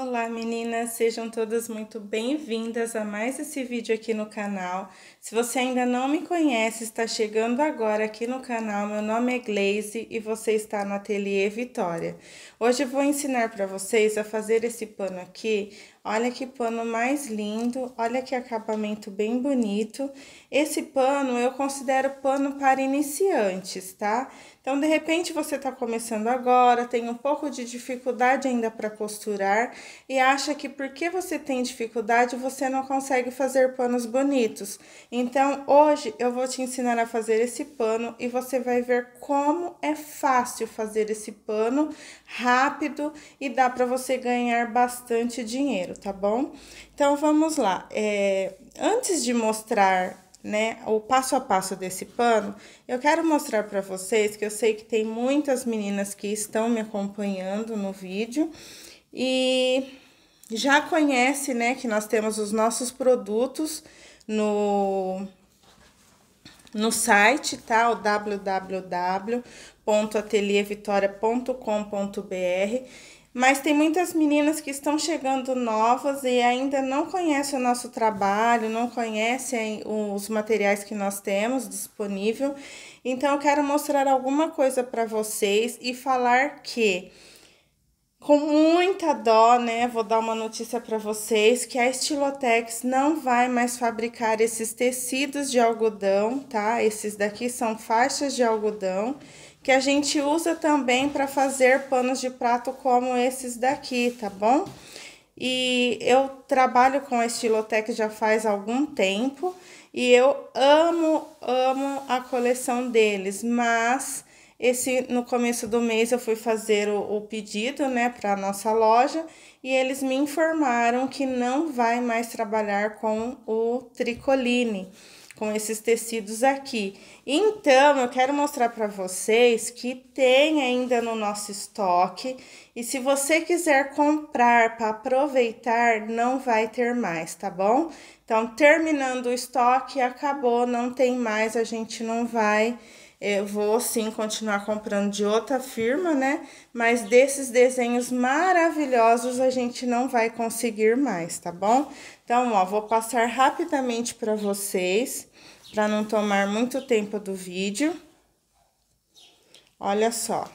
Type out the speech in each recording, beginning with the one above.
Olá meninas, sejam todas muito bem-vindas a mais esse vídeo aqui no canal. Se você ainda não me conhece, está chegando agora aqui no canal, meu nome é Glaze e você está no Ateliê Vitória. Hoje eu vou ensinar para vocês a fazer esse pano aqui Olha que pano mais lindo, olha que acabamento bem bonito. Esse pano eu considero pano para iniciantes, tá? Então, de repente, você está começando agora, tem um pouco de dificuldade ainda para costurar e acha que porque você tem dificuldade, você não consegue fazer panos bonitos. Então, hoje eu vou te ensinar a fazer esse pano e você vai ver como é fácil fazer esse pano, rápido e dá para você ganhar bastante dinheiro, tá bom? Então vamos lá. É, antes de mostrar né, o passo a passo desse pano, eu quero mostrar para vocês que eu sei que tem muitas meninas que estão me acompanhando no vídeo e já conhece, né, que nós temos os nossos produtos no no site, tá? O www.ateliervitoria.com.br mas tem muitas meninas que estão chegando novas e ainda não conhecem o nosso trabalho, não conhecem os materiais que nós temos disponível. Então eu quero mostrar alguma coisa para vocês e falar que com muita dó, né? Vou dar uma notícia para vocês que a Estilotex não vai mais fabricar esses tecidos de algodão, tá? Esses daqui são faixas de algodão que a gente usa também para fazer panos de prato como esses daqui, tá bom? E eu trabalho com a Estilotec já faz algum tempo e eu amo, amo a coleção deles, mas esse no começo do mês eu fui fazer o, o pedido, né, para nossa loja e eles me informaram que não vai mais trabalhar com o tricoline com esses tecidos aqui. Então, eu quero mostrar para vocês que tem ainda no nosso estoque. E se você quiser comprar para aproveitar, não vai ter mais, tá bom? Então, terminando o estoque, acabou, não tem mais, a gente não vai eu vou sim continuar comprando de outra firma, né? Mas desses desenhos maravilhosos a gente não vai conseguir mais, tá bom? Então, ó, vou passar rapidamente para vocês, para não tomar muito tempo do vídeo. Olha só.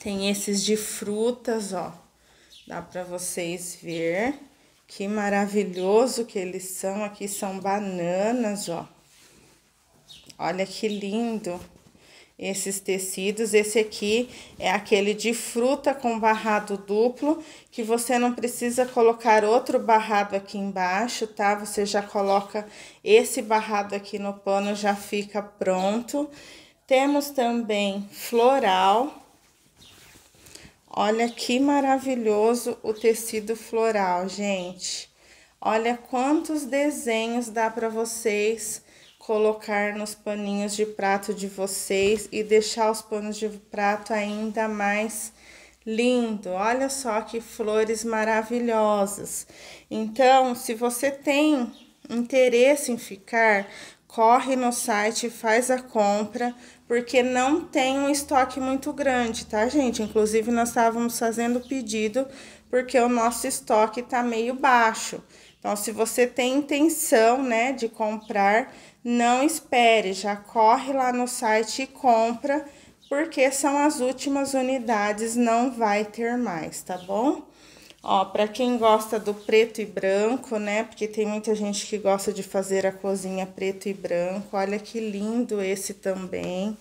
Tem esses de frutas, ó. Dá para vocês ver que maravilhoso que eles são. Aqui são bananas, ó Olha que lindo esses tecidos. Esse aqui é aquele de fruta com barrado duplo, que você não precisa colocar outro barrado aqui embaixo, tá? Você já coloca esse barrado aqui no pano, já fica pronto. Temos também floral. Olha que maravilhoso o tecido floral, gente. Olha quantos desenhos dá para vocês colocar nos paninhos de prato de vocês e deixar os panos de prato ainda mais lindo. Olha só que flores maravilhosas. Então, se você tem interesse em ficar, corre no site, faz a compra, porque não tem um estoque muito grande, tá, gente? Inclusive, nós estávamos fazendo pedido porque o nosso estoque está meio baixo. Então, se você tem intenção, né, de comprar, não espere, já corre lá no site e compra, porque são as últimas unidades, não vai ter mais, tá bom? Ó, para quem gosta do preto e branco, né? Porque tem muita gente que gosta de fazer a cozinha preto e branco. Olha que lindo esse também.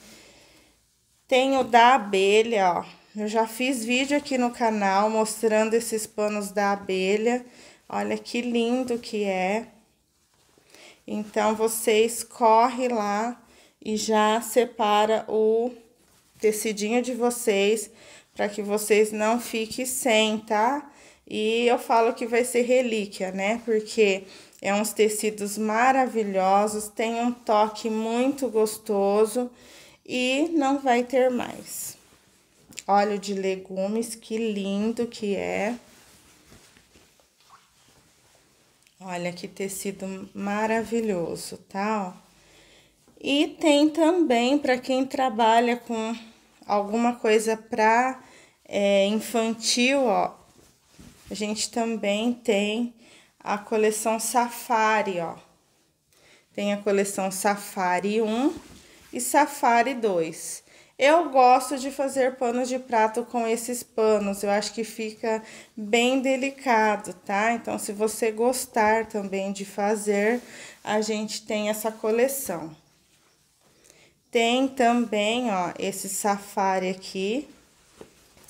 Tem o da abelha, ó. Eu já fiz vídeo aqui no canal mostrando esses panos da abelha. Olha que lindo que é. Então, vocês corre lá e já separa o tecidinho de vocês para que vocês não fiquem sem, tá? E eu falo que vai ser relíquia, né? Porque é uns tecidos maravilhosos, tem um toque muito gostoso e não vai ter mais. Óleo de legumes, que lindo que é. Olha que tecido maravilhoso, tá? E tem também para quem trabalha com alguma coisa para é, infantil, ó. A gente também tem a coleção Safari, ó. Tem a coleção Safari 1 e Safari 2. Eu gosto de fazer panos de prato com esses panos, eu acho que fica bem delicado, tá? Então, se você gostar também de fazer, a gente tem essa coleção. Tem também, ó, esse safari aqui.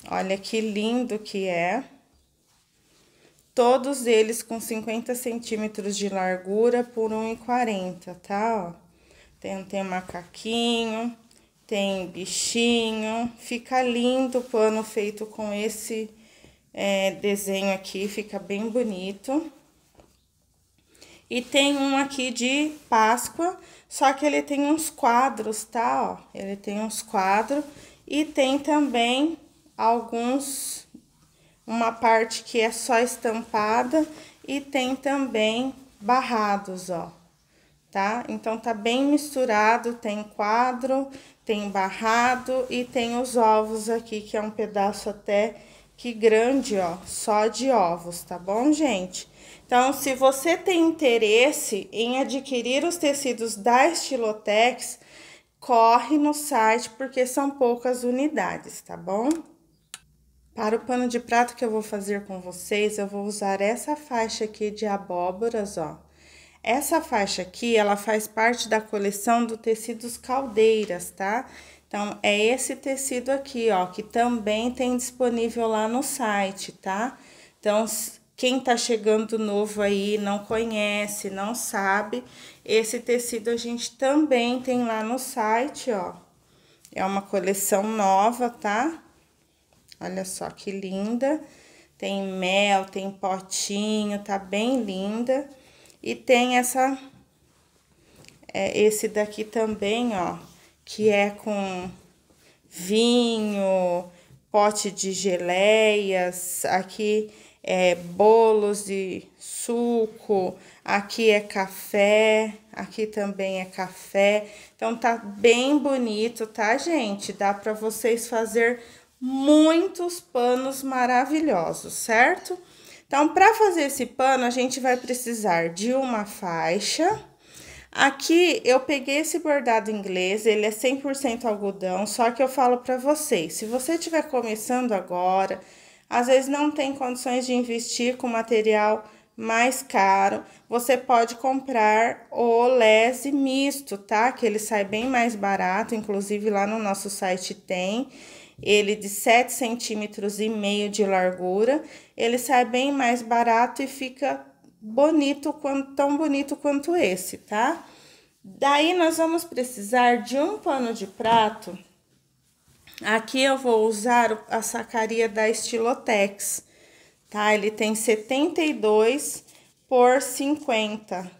Olha que lindo que é. Todos eles com 50 centímetros de largura por 1,40, tá? Ó, tem, tem macaquinho tem bichinho, fica lindo o pano feito com esse é, desenho aqui, fica bem bonito. E tem um aqui de Páscoa, só que ele tem uns quadros, tá? Ó, ele tem uns quadros e tem também alguns, uma parte que é só estampada e tem também barrados, ó tá? Então, tá bem misturado, tem quadro, tem barrado e tem os ovos aqui, que é um pedaço até que grande, ó, só de ovos, tá bom, gente? Então, se você tem interesse em adquirir os tecidos da Estilotex, corre no site, porque são poucas unidades, tá bom? Para o pano de prato que eu vou fazer com vocês, eu vou usar essa faixa aqui de abóboras, ó essa faixa aqui, ela faz parte da coleção do tecidos caldeiras, tá? Então, é esse tecido aqui, ó, que também tem disponível lá no site, tá? Então, quem tá chegando novo aí, não conhece, não sabe, esse tecido a gente também tem lá no site, ó. É uma coleção nova, tá? Olha só que linda. Tem mel, tem potinho, tá bem linda. E tem essa, é, esse daqui também, ó, que é com vinho, pote de geleias, aqui é bolos de suco, aqui é café, aqui também é café. Então tá bem bonito, tá, gente? Dá para vocês fazer muitos panos maravilhosos, certo? Então, para fazer esse pano, a gente vai precisar de uma faixa. Aqui eu peguei esse bordado inglês, ele é 100% algodão, só que eu falo para vocês, se você estiver começando agora, às vezes não tem condições de investir com material mais caro, você pode comprar o lese misto, tá? Que ele sai bem mais barato, inclusive lá no nosso site tem ele de 7 centímetros e meio de largura. Ele sai bem mais barato e fica bonito, tão bonito quanto esse, tá? Daí, nós vamos precisar de um pano de prato. Aqui eu vou usar a sacaria da Estilotex, tá? Ele tem 72 por 50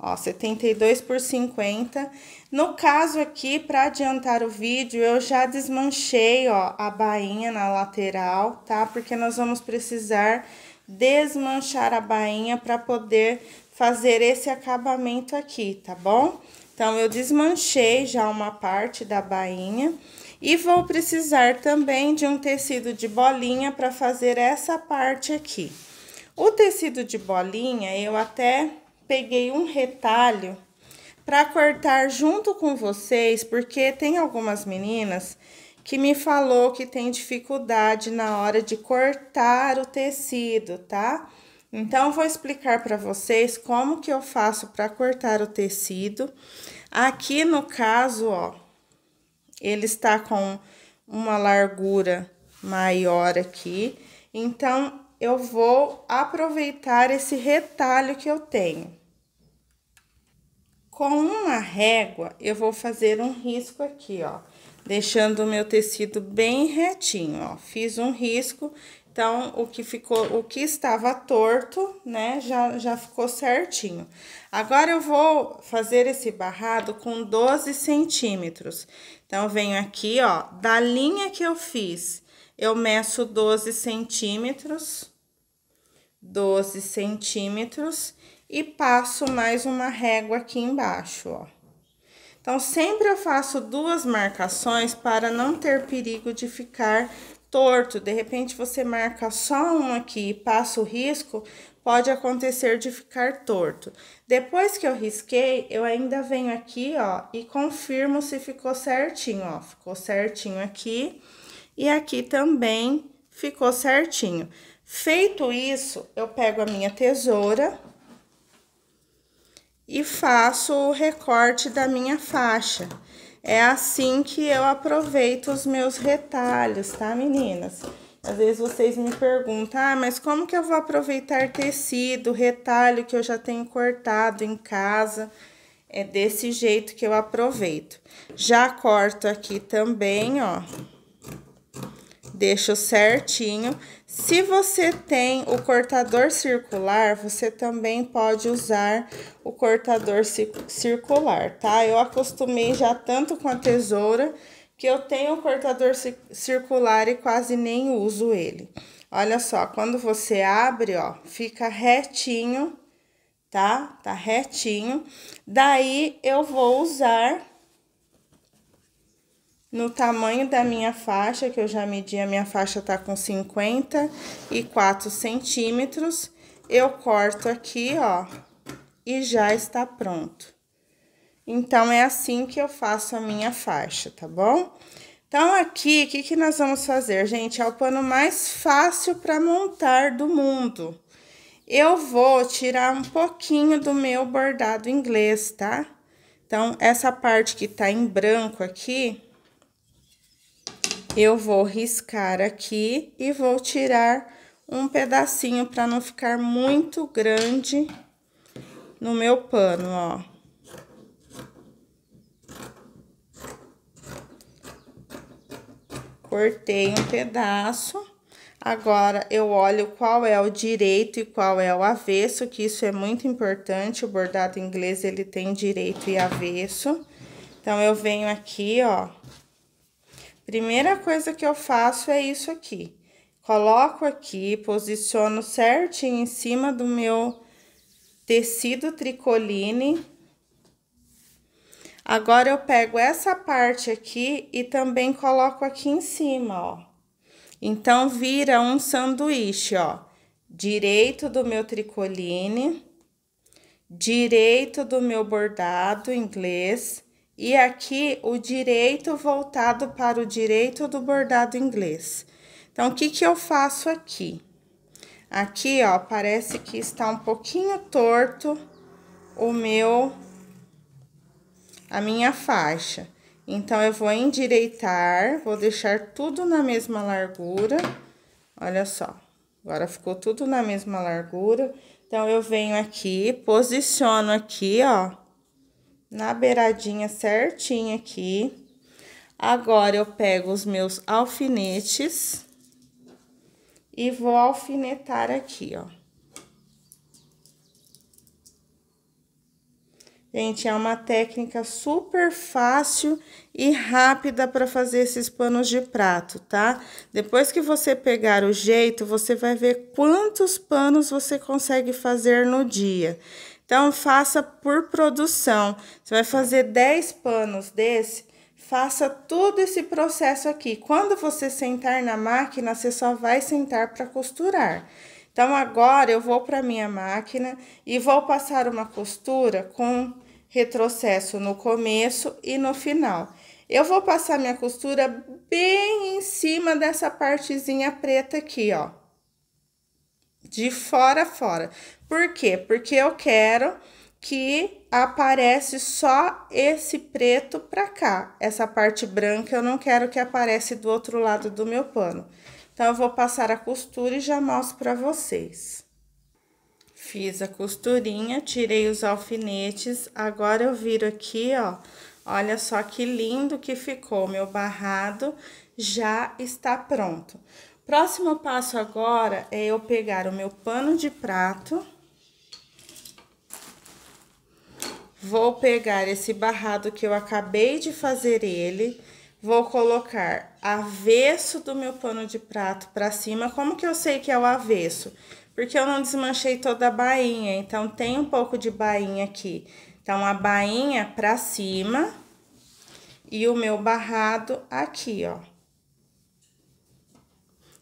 Ó, 72 por 50. No caso aqui, para adiantar o vídeo, eu já desmanchei, ó, a bainha na lateral, tá? Porque nós vamos precisar desmanchar a bainha para poder fazer esse acabamento aqui, tá bom? Então, eu desmanchei já uma parte da bainha. E vou precisar também de um tecido de bolinha para fazer essa parte aqui. O tecido de bolinha, eu até peguei um retalho para cortar junto com vocês, porque tem algumas meninas que me falou que tem dificuldade na hora de cortar o tecido, tá? Então, vou explicar para vocês como que eu faço para cortar o tecido. Aqui, no caso, ó, ele está com uma largura maior aqui. Então, eu vou aproveitar esse retalho que eu tenho. Com uma régua, eu vou fazer um risco aqui, ó, deixando o meu tecido bem retinho, ó. Fiz um risco, então, o que ficou, o que estava torto, né, já, já ficou certinho. Agora, eu vou fazer esse barrado com 12 centímetros. Então, venho aqui, ó, da linha que eu fiz eu meço 12 centímetros, 12 centímetros, e passo mais uma régua aqui embaixo, ó. Então, sempre eu faço duas marcações para não ter perigo de ficar torto. De repente, você marca só um aqui e passa o risco, pode acontecer de ficar torto. Depois que eu risquei, eu ainda venho aqui, ó, e confirmo se ficou certinho, ó. Ficou certinho aqui. Aqui e aqui também ficou certinho. Feito isso, eu pego a minha tesoura e faço o recorte da minha faixa. É assim que eu aproveito os meus retalhos, tá, meninas? Às vezes vocês me perguntam, ah, mas como que eu vou aproveitar tecido, retalho que eu já tenho cortado em casa? É desse jeito que eu aproveito. Já corto aqui também, ó deixo certinho. Se você tem o cortador circular, você também pode usar o cortador circular, tá? Eu acostumei já tanto com a tesoura que eu tenho o cortador circular e quase nem uso ele. Olha só, quando você abre, ó, fica retinho, tá? Tá retinho. Daí eu vou usar no tamanho da minha faixa, que eu já medi, a minha faixa tá com 54 centímetros, eu corto aqui, ó, e já está pronto. Então, é assim que eu faço a minha faixa, tá bom? Então, aqui, o que, que nós vamos fazer, gente? É o pano mais fácil para montar do mundo. Eu vou tirar um pouquinho do meu bordado inglês, tá? Então, essa parte que tá em branco aqui, eu vou riscar aqui e vou tirar um pedacinho para não ficar muito grande no meu pano, ó. cortei um pedaço. Agora, eu olho qual é o direito e qual é o avesso, que isso é muito importante. O bordado inglês, ele tem direito e avesso. Então, eu venho aqui, ó, Primeira coisa que eu faço é isso aqui. Coloco aqui, posiciono certinho em cima do meu tecido tricoline. Agora, eu pego essa parte aqui e também coloco aqui em cima, ó. Então, vira um sanduíche, ó. Direito do meu tricoline, direito do meu bordado inglês e aqui o direito voltado para o direito do bordado inglês. Então, o que, que eu faço aqui? Aqui, ó, parece que está um pouquinho torto o meu, a minha faixa. Então, eu vou endireitar, vou deixar tudo na mesma largura. Olha só, agora ficou tudo na mesma largura. Então, eu venho aqui, posiciono aqui, ó na beiradinha certinha aqui. Agora, eu pego os meus alfinetes e vou alfinetar aqui, ó. Gente, é uma técnica super fácil e rápida para fazer esses panos de prato, tá? Depois que você pegar o jeito, você vai ver quantos panos você consegue fazer no dia. Então, faça por produção. Você vai fazer 10 panos desse, faça todo esse processo aqui. Quando você sentar na máquina, você só vai sentar para costurar. Então, agora eu vou para minha máquina e vou passar uma costura com retrocesso no começo e no final. Eu vou passar minha costura bem em cima dessa partezinha preta aqui, ó. De fora a fora. Por quê? Porque eu quero que aparece só esse preto para cá. Essa parte branca eu não quero que aparece do outro lado do meu pano. Então, eu vou passar a costura e já mostro para vocês. Fiz a costurinha, tirei os alfinetes, agora eu viro aqui, ó. Olha só que lindo que ficou, meu barrado já está pronto. Próximo passo agora é eu pegar o meu pano de prato Vou pegar esse barrado que eu acabei de fazer ele, vou colocar avesso do meu pano de prato para cima. Como que eu sei que é o avesso? Porque eu não desmanchei toda a bainha, então tem um pouco de bainha aqui. Então, a bainha para cima e o meu barrado aqui, ó.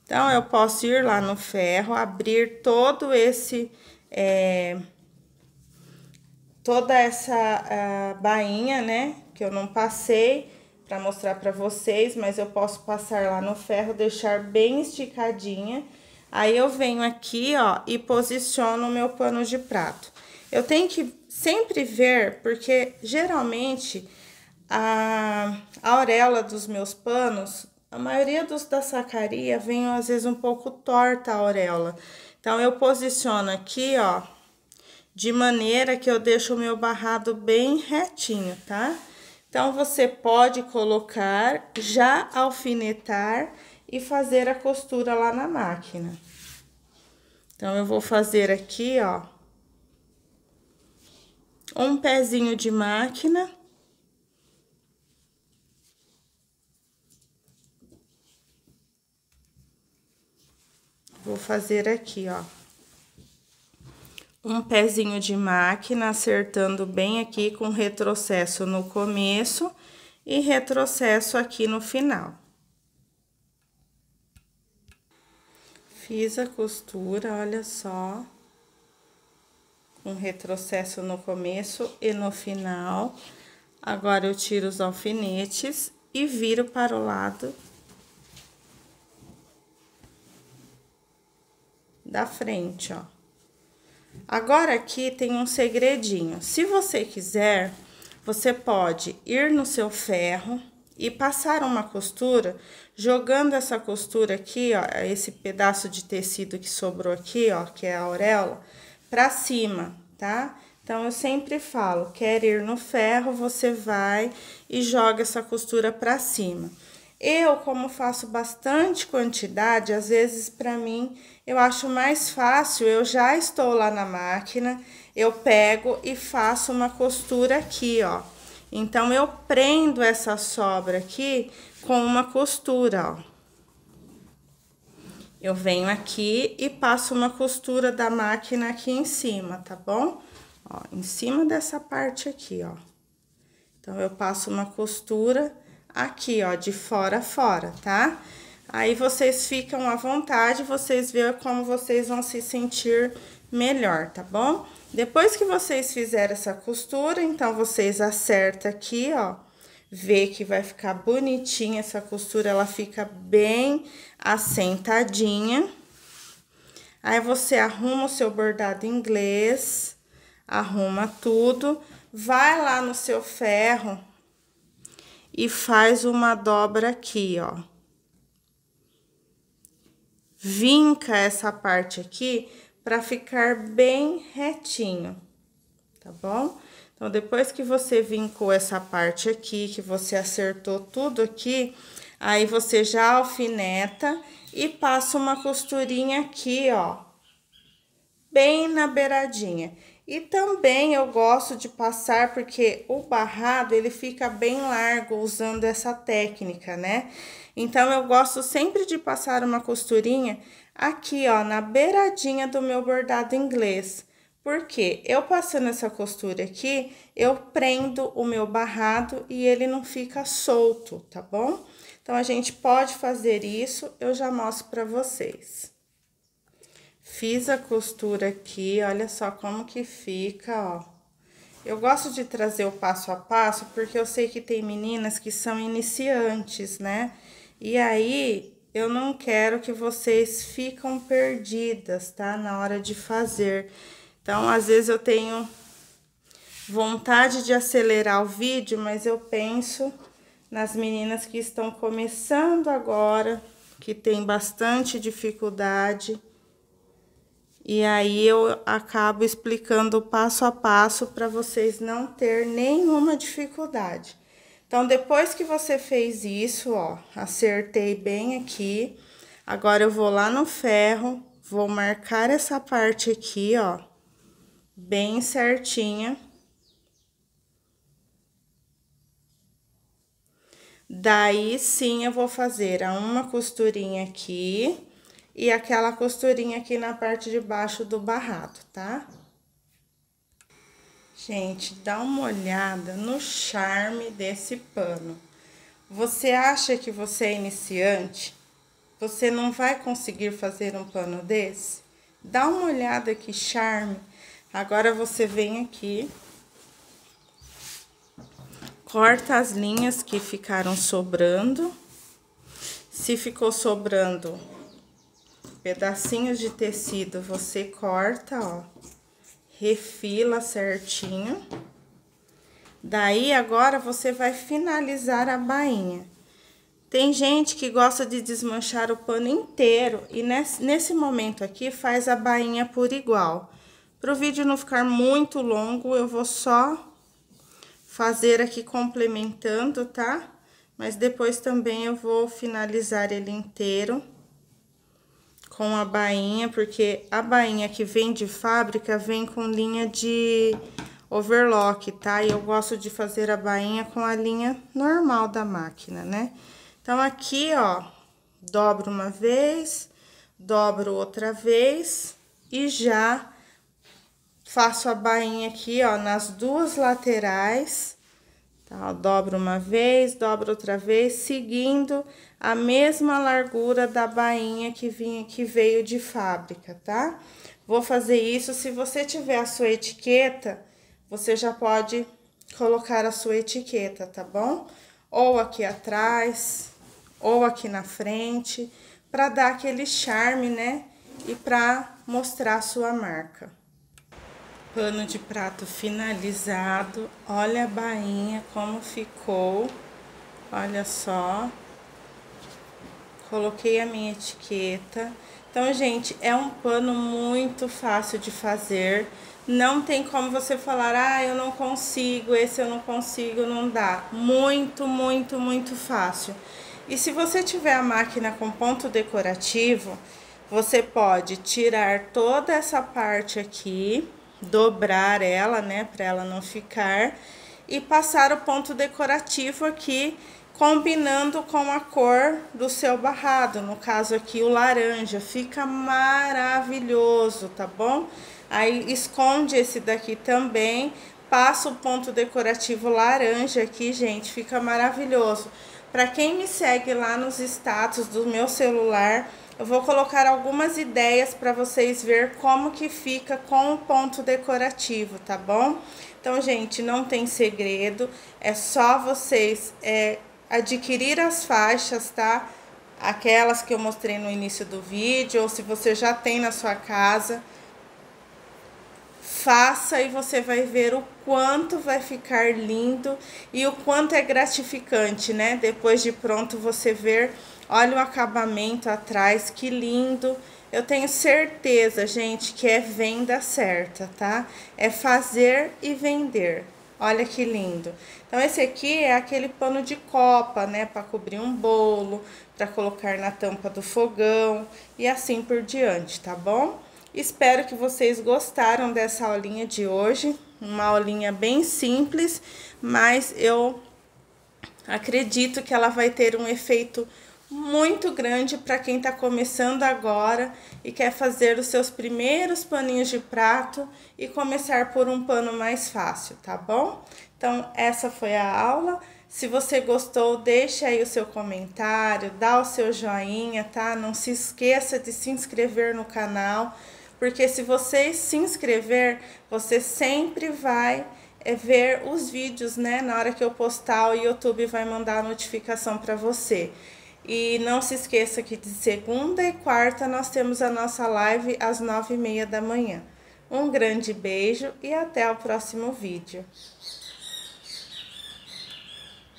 Então, eu posso ir lá no ferro, abrir todo esse... É toda essa uh, bainha, né? Que eu não passei para mostrar para vocês, mas eu posso passar lá no ferro, deixar bem esticadinha. Aí eu venho aqui, ó, e posiciono o meu pano de prato. Eu tenho que sempre ver, porque geralmente a, a orelha dos meus panos, a maioria dos da sacaria vem às vezes um pouco torta a orelha. Então, eu posiciono aqui, ó, de maneira que eu deixo o meu barrado bem retinho, tá? Então, você pode colocar, já alfinetar e fazer a costura lá na máquina. Então, eu vou fazer aqui, ó, um pezinho de máquina. Vou fazer aqui, ó um pezinho de máquina, acertando bem aqui com retrocesso no começo e retrocesso aqui no final. Fiz a costura, olha só, com retrocesso no começo e no final. Agora, eu tiro os alfinetes e viro para o lado da frente, ó. Agora aqui tem um segredinho. Se você quiser, você pode ir no seu ferro e passar uma costura, jogando essa costura aqui, ó, esse pedaço de tecido que sobrou aqui, ó, que é a auréola, para cima, tá? Então, eu sempre falo, quer ir no ferro, você vai e joga essa costura para cima. Eu, como faço bastante quantidade, às vezes para mim eu acho mais fácil, eu já estou lá na máquina, eu pego e faço uma costura aqui, ó. Então eu prendo essa sobra aqui com uma costura, ó. Eu venho aqui e passo uma costura da máquina aqui em cima, tá bom? Ó, em cima dessa parte aqui, ó. Então, eu passo uma costura aqui, ó, de fora a fora, tá? Aí vocês ficam à vontade, vocês veem como vocês vão se sentir melhor, tá bom? Depois que vocês fizerem essa costura, então, vocês acertam aqui, ó, vê que vai ficar bonitinha essa costura, ela fica bem assentadinha. Aí, você arruma o seu bordado inglês, arruma tudo, vai lá no seu ferro, e faz uma dobra aqui, ó. Vinca essa parte aqui para ficar bem retinho, tá bom? Então, depois que você vincou essa parte aqui, que você acertou tudo aqui, aí você já alfineta e passa uma costurinha aqui, ó, bem na beiradinha. E também eu gosto de passar porque o barrado ele fica bem largo usando essa técnica, né? Então eu gosto sempre de passar uma costurinha aqui, ó, na beiradinha do meu bordado inglês. Porque eu passando essa costura aqui, eu prendo o meu barrado e ele não fica solto, tá bom? Então a gente pode fazer isso, eu já mostro para vocês. Fiz a costura aqui, olha só como que fica, ó. Eu gosto de trazer o passo a passo, porque eu sei que tem meninas que são iniciantes, né? E aí, eu não quero que vocês ficam perdidas, tá? Na hora de fazer. Então, às vezes eu tenho vontade de acelerar o vídeo, mas eu penso nas meninas que estão começando agora, que tem bastante dificuldade. E aí eu acabo explicando passo a passo para vocês não ter nenhuma dificuldade. Então, depois que você fez isso, ó, acertei bem aqui. Agora eu vou lá no ferro, vou marcar essa parte aqui, ó, bem certinha. Daí sim eu vou fazer uma costurinha aqui e aquela costurinha aqui na parte de baixo do barrado, tá? Gente, dá uma olhada no charme desse pano. Você acha que você é iniciante? Você não vai conseguir fazer um pano desse? Dá uma olhada que charme. Agora você vem aqui, corta as linhas que ficaram sobrando. Se ficou sobrando, pedacinhos de tecido você corta, ó, refila certinho. Daí, agora, você vai finalizar a bainha. Tem gente que gosta de desmanchar o pano inteiro e nesse, momento aqui faz a bainha por igual. Para o vídeo não ficar muito longo, eu vou só fazer aqui complementando, tá? Mas depois também eu vou finalizar ele inteiro com a bainha, porque a bainha que vem de fábrica vem com linha de overlock, tá? E eu gosto de fazer a bainha com a linha normal da máquina, né? Então, aqui, ó, dobro uma vez, dobro outra vez e já faço a bainha aqui, ó, nas duas laterais então, ó, dobro uma vez, dobro outra vez, seguindo a mesma largura da bainha que, vinha, que veio de fábrica, tá? Vou fazer isso, se você tiver a sua etiqueta, você já pode colocar a sua etiqueta, tá bom? Ou aqui atrás, ou aqui na frente, para dar aquele charme, né? E para mostrar a sua marca. Pano de prato finalizado. Olha a bainha como ficou. Olha só. Coloquei a minha etiqueta. Então, gente, é um pano muito fácil de fazer. Não tem como você falar, ah, eu não consigo, esse eu não consigo, não dá. Muito, muito, muito fácil. E se você tiver a máquina com ponto decorativo, você pode tirar toda essa parte aqui dobrar ela, né, para ela não ficar, e passar o ponto decorativo aqui, combinando com a cor do seu barrado, no caso aqui o laranja, fica maravilhoso, tá bom? Aí esconde esse daqui também, passa o ponto decorativo laranja aqui, gente, fica maravilhoso. Para quem me segue lá nos status do meu celular, eu vou colocar algumas ideias para vocês ver como que fica com o ponto decorativo, tá bom? Então, gente, não tem segredo, é só vocês é, adquirir as faixas, tá? Aquelas que eu mostrei no início do vídeo, ou se você já tem na sua casa, faça e você vai ver o quanto vai ficar lindo e o quanto é gratificante, né? Depois de pronto você ver Olha o acabamento atrás, que lindo. Eu tenho certeza, gente, que é venda certa, tá? É fazer e vender. Olha que lindo. Então, esse aqui é aquele pano de copa, né? Para cobrir um bolo, para colocar na tampa do fogão e assim por diante, tá bom? Espero que vocês gostaram dessa aulinha de hoje. Uma aulinha bem simples, mas eu acredito que ela vai ter um efeito muito grande para quem está começando agora e quer fazer os seus primeiros paninhos de prato e começar por um pano mais fácil, tá bom? Então, essa foi a aula. Se você gostou, deixa aí o seu comentário, dá o seu joinha, tá? Não se esqueça de se inscrever no canal, porque se você se inscrever, você sempre vai é, ver os vídeos, né? Na hora que eu postar, o YouTube vai mandar a notificação para você. E não se esqueça que de segunda e quarta nós temos a nossa live às nove e meia da manhã. Um grande beijo e até o próximo vídeo.